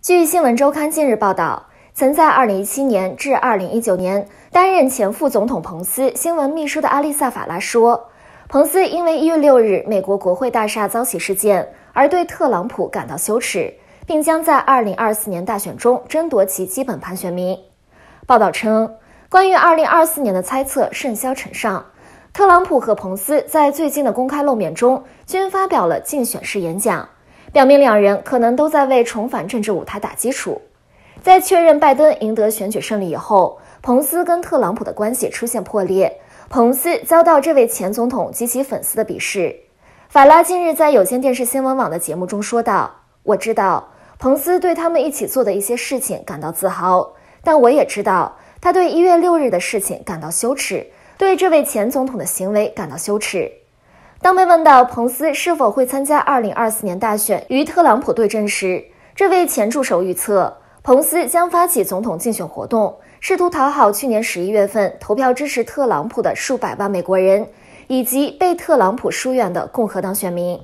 据《新闻周刊》近日报道，曾在2017年至2019年担任前副总统彭斯新闻秘书的阿丽萨·法拉说，彭斯因为1月6日美国国会大厦遭袭事件而对特朗普感到羞耻，并将在2024年大选中争夺其基本盘选民。报道称，关于2024年的猜测甚嚣尘上，特朗普和彭斯在最近的公开露面中均发表了竞选式演讲。表明两人可能都在为重返政治舞台打基础。在确认拜登赢得选举胜利以后，彭斯跟特朗普的关系出现破裂，彭斯遭到这位前总统及其粉丝的鄙视。法拉近日在有线电视新闻网的节目中说道：“我知道彭斯对他们一起做的一些事情感到自豪，但我也知道他对一月六日的事情感到羞耻，对这位前总统的行为感到羞耻。”当被问到彭斯是否会参加2024年大选与特朗普对阵时，这位前助手预测，彭斯将发起总统竞选活动，试图讨好去年11月份投票支持特朗普的数百万美国人，以及被特朗普疏远的共和党选民。